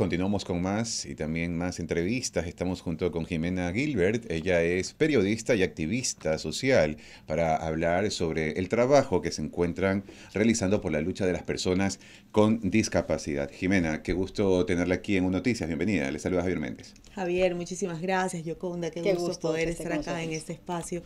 Continuamos con más y también más entrevistas. Estamos junto con Jimena Gilbert. Ella es periodista y activista social para hablar sobre el trabajo que se encuentran realizando por la lucha de las personas con discapacidad. Jimena, qué gusto tenerla aquí en Noticias. Bienvenida. Le saluda Javier Méndez. Javier, muchísimas gracias. Yoconda, qué, qué gusto, poder estar acá en este espacio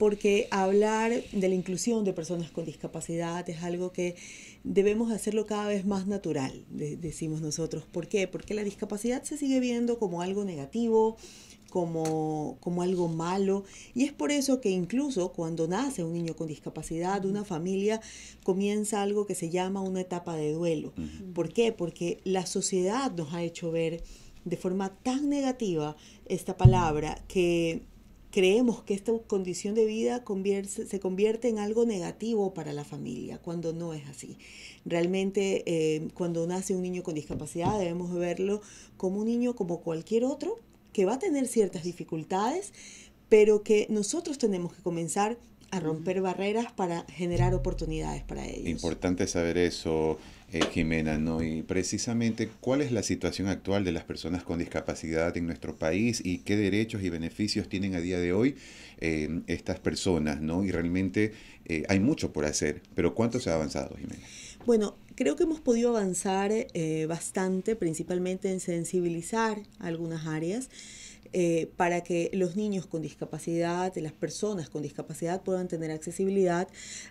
porque hablar de la inclusión de personas con discapacidad es algo que debemos hacerlo cada vez más natural, decimos nosotros. ¿Por qué? Porque la discapacidad se sigue viendo como algo negativo, como, como algo malo. Y es por eso que incluso cuando nace un niño con discapacidad, una familia comienza algo que se llama una etapa de duelo. ¿Por qué? Porque la sociedad nos ha hecho ver de forma tan negativa esta palabra que creemos que esta condición de vida se convierte en algo negativo para la familia, cuando no es así. Realmente eh, cuando nace un niño con discapacidad debemos verlo como un niño como cualquier otro, que va a tener ciertas dificultades, pero que nosotros tenemos que comenzar a romper barreras para generar oportunidades para ellos. Importante saber eso. Eh, Jimena, ¿no? Y precisamente, ¿cuál es la situación actual de las personas con discapacidad en nuestro país y qué derechos y beneficios tienen a día de hoy eh, estas personas, ¿no? Y realmente eh, hay mucho por hacer, pero ¿cuánto se ha avanzado, Jimena? Bueno, creo que hemos podido avanzar bastante, principalmente en sensibilizar algunas áreas. Eh, para que los niños con discapacidad, las personas con discapacidad puedan tener accesibilidad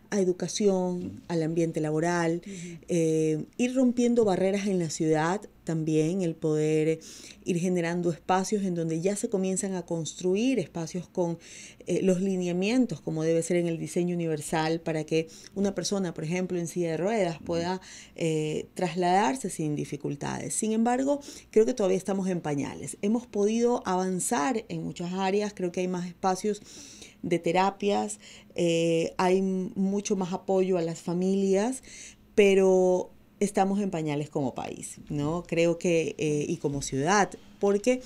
a educación, al ambiente laboral, eh, ir rompiendo barreras en la ciudad también el poder ir generando espacios en donde ya se comienzan a construir espacios con eh, los lineamientos, como debe ser en el diseño universal, para que una persona, por ejemplo, en silla de ruedas pueda trasladarse sin dificultades. Sin embargo, creo que todavía estamos en pañales. Hemos podido avanzar en muchas áreas, creo que hay más espacios de terapias, eh, hay mucho más apoyo a las familias, pero estamos en pañales como país, ¿no? Creo que, eh, y como ciudad, porque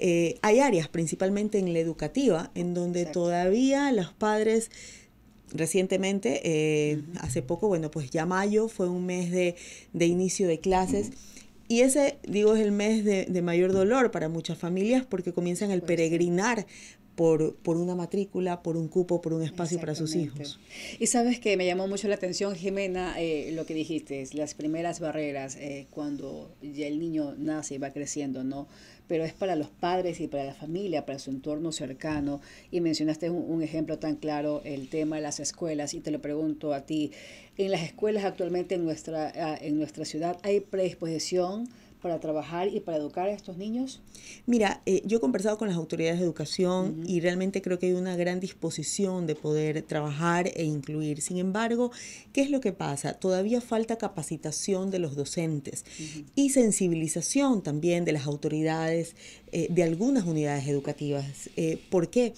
eh, hay áreas, principalmente en la educativa, en donde todavía los padres recientemente, hace poco, bueno, pues ya mayo fue un mes de, inicio de clases. Y ese, digo, es el mes de, mayor dolor para muchas familias porque comienzan el peregrinar por, una matrícula, por un cupo, por un espacio para sus hijos. Y sabes que me llamó mucho la atención, Jimena, eh, lo que dijiste, las primeras barreras, eh, cuando ya el niño nace y va creciendo, ¿no? pero es para los padres y para la familia, para su entorno cercano. Y mencionaste un, ejemplo tan claro, el tema de las escuelas, y te lo pregunto a ti. En las escuelas actualmente en nuestra, ah, en nuestra ciudad hay predisposición para trabajar y para educar a estos niños? Mira, eh, yo he conversado con las autoridades de educación y realmente creo que hay una gran disposición de poder trabajar e incluir. Sin embargo, ¿qué es lo que pasa? Todavía falta capacitación de los docentes y sensibilización también de las autoridades eh, de algunas unidades educativas. Eh, ¿Por qué?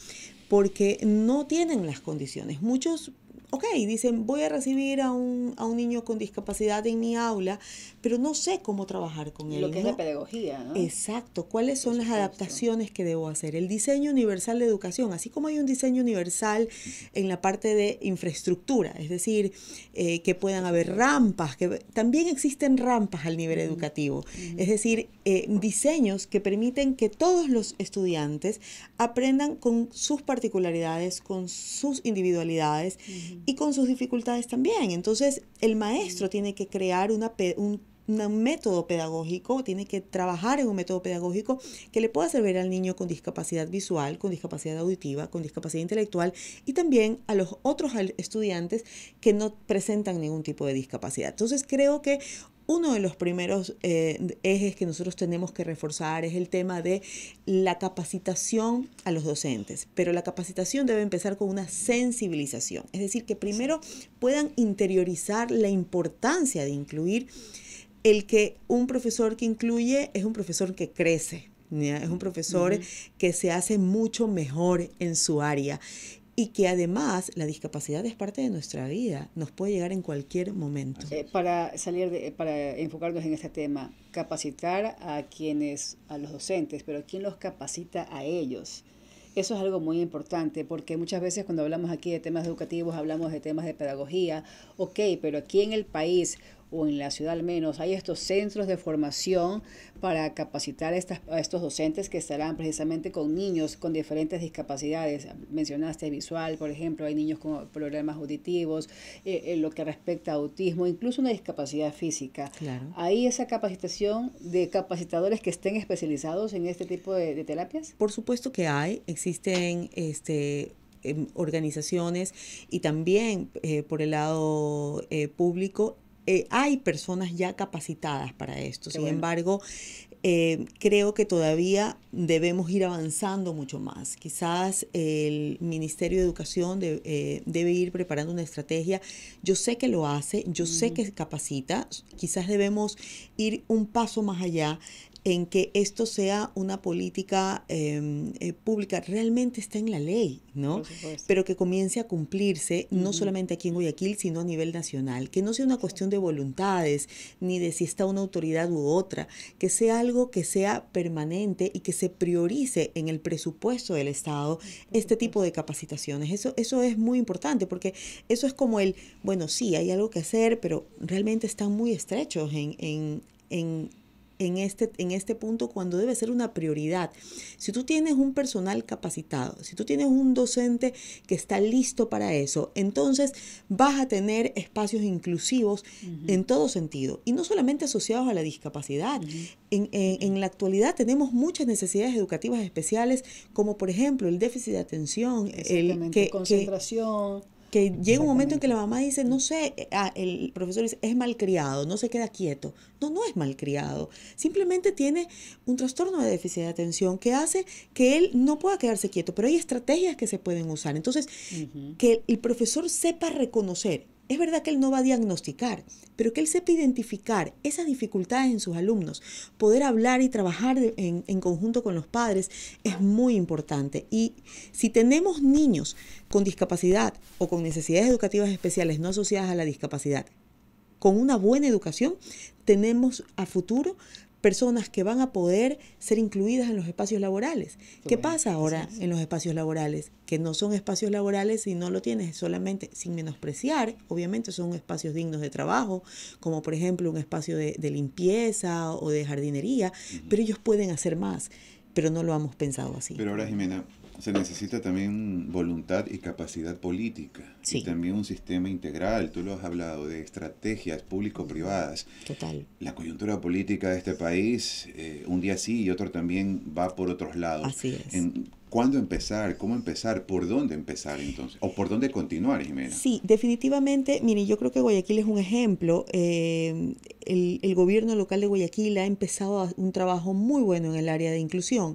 Porque no tienen las condiciones. Muchos ok, dicen, voy a recibir a un, a un niño con discapacidad en mi aula, pero no sé cómo trabajar con él. Lo que es la pedagogía, ¿no? Exacto, cuáles son las adaptaciones que debo hacer. El diseño universal de educación, así como hay un diseño universal en la parte de infraestructura, es decir, eh, que puedan haber rampas, que también existen rampas al nivel educativo, es decir, eh, diseños que permiten que todos los estudiantes aprendan con sus particularidades, con sus individualidades y con sus dificultades también. Entonces, el maestro tiene que crear una, un, un método pedagógico, tiene que trabajar en un método pedagógico que le pueda servir al niño con discapacidad visual, con discapacidad auditiva, con discapacidad intelectual y también a los otros estudiantes que no presentan ningún tipo de discapacidad. Entonces creo que uno de los primeros eh, ejes que nosotros tenemos que reforzar es el tema de la capacitación a los docentes, pero la capacitación debe empezar con una sensibilización, es decir, que primero puedan interiorizar la importancia de incluir el que un profesor que incluye es un profesor que crece. Es un profesor que se hace mucho mejor en su área y que además la discapacidad es parte de nuestra vida, nos puede llegar en cualquier momento. Eh, para salir para enfocarnos en este tema, capacitar a quienes, a los docentes, pero ¿quién los capacita a ellos? Eso es algo muy importante porque muchas veces cuando hablamos aquí de temas educativos hablamos de temas de pedagogía, ok, pero aquí en el país o en la ciudad al menos, hay estos centros de formación para capacitar a, estas, estos docentes que estarán precisamente con niños con diferentes discapacidades. Mencionaste visual, por ejemplo, hay niños con problemas auditivos, eh, en lo que respecta a autismo, incluso una discapacidad física. ¿Hay esa capacitación de capacitadores que estén especializados en este tipo de, terapias? Por supuesto que hay, existen este, em, organizaciones y también eh, por el lado eh, público eh, hay personas ya capacitadas para esto. Sin embargo, eh, creo que todavía debemos ir avanzando mucho más. Quizás el Ministerio de Educación eh, debe ir preparando una estrategia. Yo sé que lo hace, yo sé mm. que capacita. Quizás debemos ir un paso más allá en que esto sea una política em, eh, pública realmente está en la ley, ¿no? Pero que comience a cumplirse no solamente aquí en Guayaquil, sino a nivel nacional, que no sea una cuestión de voluntades, ni de si está una autoridad u otra, que sea algo que sea permanente y que se priorice en el presupuesto del Estado este tipo de capacitaciones. Eso, eso es muy importante porque eso es como el, bueno, sí, hay algo que hacer, pero realmente están muy estrechos en, en en este, en este punto cuando debe ser una prioridad. Si tú tienes un personal capacitado, si tú tienes un docente que está listo para eso, entonces vas a tener espacios inclusivos en todo sentido y no solamente asociados a la discapacidad. en, la actualidad tenemos muchas necesidades educativas especiales como por ejemplo el déficit de atención, el de concentración que llega un momento en que la mamá dice, no sé, eh, ah, el profesor dice, es malcriado, no se queda quieto. No, no es malcriado. Simplemente tiene un trastorno de déficit de atención que hace que él no pueda quedarse quieto, pero hay estrategias que se pueden usar. Entonces, que el profesor sepa reconocer es verdad que él no va a diagnosticar, pero que él sepa identificar esas dificultades en sus alumnos, poder hablar y trabajar en, en conjunto con los padres es muy importante. Y si tenemos niños con discapacidad o con necesidades educativas especiales no asociadas a la discapacidad, con una buena educación, tenemos a futuro personas que van a poder ser incluidas en los espacios laborales. ¿Qué pasa ahora en los espacios laborales? Que no son espacios laborales si no lo tienes solamente, sin menospreciar, obviamente son espacios dignos de trabajo, como por ejemplo un espacio de, limpieza o de jardinería, pero ellos pueden hacer más, pero no lo hemos pensado así. Pero ahora, Jimena, se necesita también voluntad y capacidad política. Y también un sistema integral. Tú lo has hablado de estrategias público-privadas. Total. La coyuntura política de este país, eh, un día sí y otro también va por otros lados. Así En, ¿Cuándo empezar? ¿Cómo empezar? ¿Por dónde empezar entonces? ¿O por dónde continuar, Jimena? Sí, definitivamente, mire, yo creo que Guayaquil es un ejemplo. Eh, el, el gobierno local de Guayaquil ha empezado un trabajo muy bueno en el área de inclusión.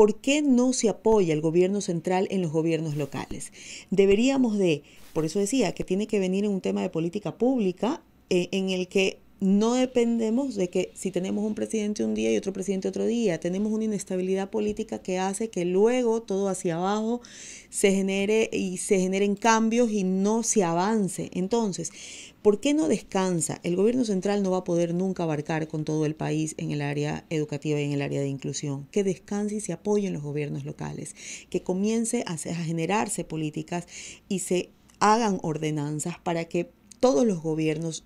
¿por qué no se apoya el gobierno central en los gobiernos locales? Deberíamos de, por eso decía, que tiene que venir en un tema de política pública eh, en el que no dependemos de que si tenemos un presidente un día y otro presidente otro día, tenemos una inestabilidad política que hace que luego todo hacia abajo se genere y se generen cambios y no se avance. Entonces, ¿Por qué no descansa? El gobierno central no va a poder nunca abarcar con todo el país en el área educativa y en el área de inclusión. Que descanse y se apoyen los gobiernos locales, que comience a, generarse políticas y se hagan ordenanzas para que todos los gobiernos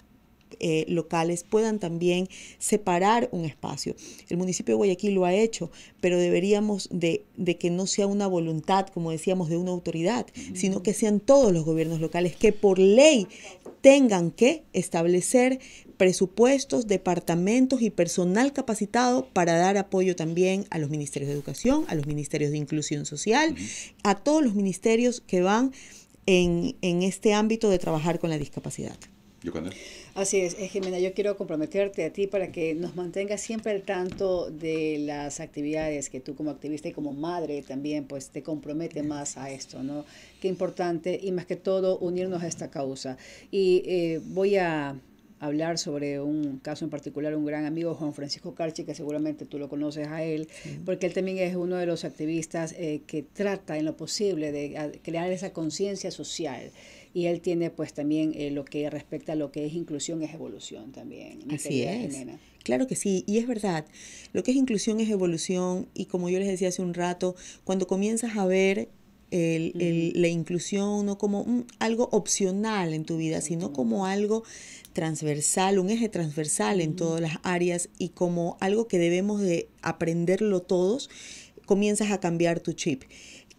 eh, locales puedan también separar un espacio. El municipio de Guayaquil lo ha hecho, pero deberíamos de, que no sea una voluntad, como decíamos, de una autoridad, sino que sean todos los gobiernos locales que por ley tengan que establecer presupuestos, departamentos y personal capacitado para dar apoyo también a los ministerios de educación, a los ministerios de inclusión social, a todos los ministerios que van en, este ámbito de trabajar con la discapacidad. Así es, eh, Jimena, yo quiero comprometerte a ti para que nos mantengas siempre al tanto de las actividades que tú como activista y como madre también pues te compromete más a esto, ¿no? Qué importante y más que todo unirnos a esta causa. Y eh, voy a hablar sobre un caso en particular, un gran amigo, Juan Francisco Carchi, que seguramente tú lo conoces a él, porque él también es uno de los activistas eh, que trata en lo posible de crear esa conciencia social y él tiene pues también eh, lo que respecta a lo que es inclusión es evolución también. Así es. Claro que sí, y es verdad, lo que es inclusión es evolución y como yo les decía hace un rato, cuando comienzas a ver el, la inclusión no como algo opcional en tu vida, sino como algo transversal, un eje transversal en todas las áreas y como algo que debemos de aprenderlo todos, comienzas a cambiar tu chip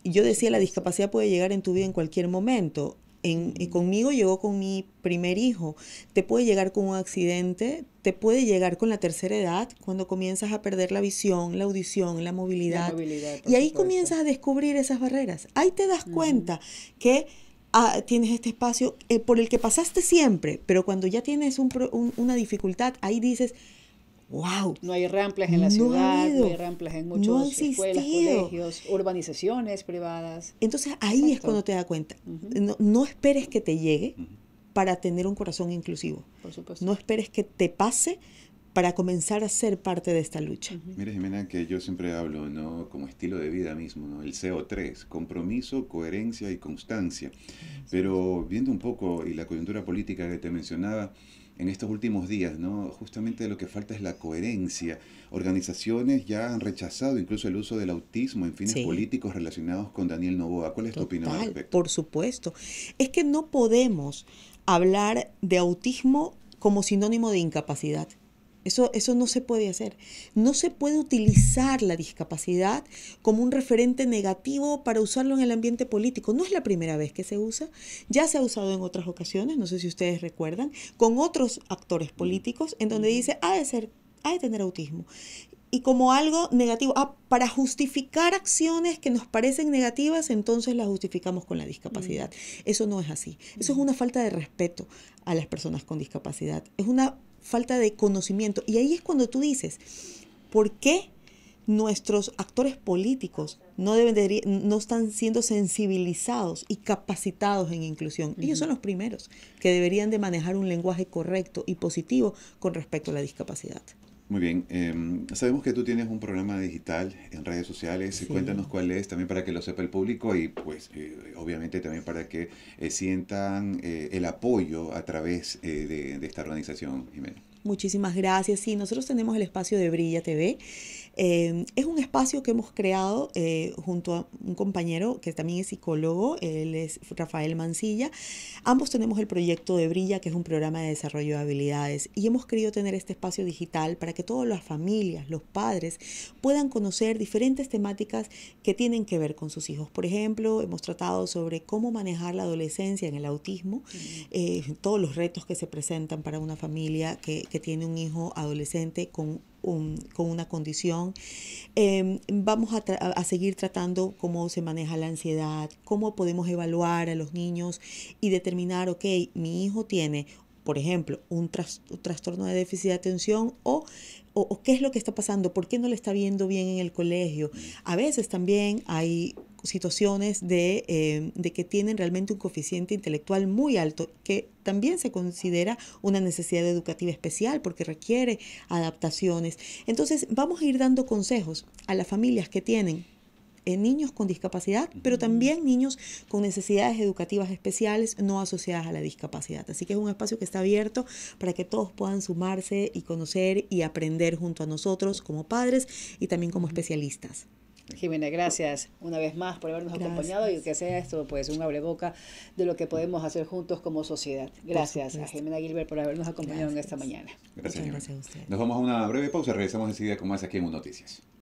yo decía, la discapacidad puede llegar en tu vida en cualquier momento. Y eh, conmigo llegó con mi primer hijo, te puede llegar con un accidente, te puede llegar con la tercera edad, cuando comienzas a perder la visión, la audición, la movilidad. y ahí comienzas a descubrir esas barreras. Ahí te das cuenta que ah, tienes este espacio eh, por el que pasaste siempre, pero cuando ya tienes una dificultad, ahí dices, no hay ramplas en la ciudad, no hay ramplas en muchos escuelas, colegios, urbanizaciones privadas. Entonces ahí es cuando te das cuenta. no, esperes que te llegue para tener un corazón inclusivo. Por supuesto. No esperes que te pase para comenzar a ser parte de esta lucha. Mira, Jimena, que yo siempre hablo, ¿no? Como estilo de vida mismo, El CO3, compromiso, coherencia y constancia. Pero viendo un poco y la coyuntura política que te mencionaba, en estos últimos días, ¿no? Justamente lo que falta es la coherencia. Organizaciones ya han rechazado incluso el uso del autismo en fines políticos relacionados con Daniel Novoa. ¿Cuál es tu opinión al respecto? Por supuesto. Es que no podemos hablar de autismo como sinónimo de incapacidad. Eso, no se puede hacer. No se puede utilizar la discapacidad como un referente negativo para usarlo en el ambiente político. No es la primera vez que se usa. Ya se ha usado en otras ocasiones, no sé si ustedes recuerdan, con otros actores políticos, en donde dice, ha de ser, tener autismo. Y como algo negativo, ah, para justificar acciones que nos parecen negativas, entonces las justificamos con la discapacidad. Mm. Eso no es así. Eso es mm. una falta de respeto a las personas con discapacidad. Es una falta de conocimiento. Y ahí es cuando tú dices, ¿por qué nuestros actores políticos no, deben no están siendo sensibilizados y capacitados en inclusión. Ellos son los primeros que deberían de manejar un lenguaje correcto y positivo con respecto a la discapacidad. Muy bien, em, sabemos que tú tienes un programa digital en redes sociales, cuéntanos cuál es, también para que lo sepa el público y pues eh, obviamente también para que eh, sientan eh, el apoyo a través de, de esta organización, Jimena. Muchísimas gracias, sí, nosotros tenemos el espacio de Brilla TV Em, es un espacio que hemos creado eh, junto a un compañero que también es psicólogo, él es Rafael Mancilla. Ambos tenemos el proyecto de Brilla, que es un programa de desarrollo de habilidades, y hemos querido tener este espacio digital para que todas las familias, los padres, puedan conocer diferentes temáticas que tienen que ver con sus hijos. Por ejemplo, hemos tratado sobre cómo manejar la adolescencia en el autismo, mm. eh, todos los retos que se presentan para una familia que, que tiene un hijo adolescente con con una condición. Em, vamos a, seguir tratando cómo se maneja la ansiedad, cómo podemos evaluar a los niños y determinar, ok, mi hijo tiene, por ejemplo, un, trastorno de déficit de atención o o, o, qué es lo que está pasando, por qué no le está viendo bien en el colegio. A veces también hay situaciones de, eh, de que tienen realmente un coeficiente intelectual muy alto, que también se considera una necesidad educativa especial porque requiere adaptaciones. Entonces, vamos a ir dando consejos a las familias que tienen en eh, niños con discapacidad, pero también niños con necesidades educativas especiales no asociadas a la discapacidad. Así que es un espacio que está abierto para que todos puedan sumarse y conocer y aprender junto a nosotros como padres y también como especialistas. Jimena, gracias una vez más por habernos acompañado y que sea esto pues un abreboca de lo que podemos hacer juntos como sociedad. Gracias a Jimena Gilbert por habernos acompañado en esta mañana. Gracias, Nos vamos a una breve pausa, regresamos enseguida con más aquí en Noticias.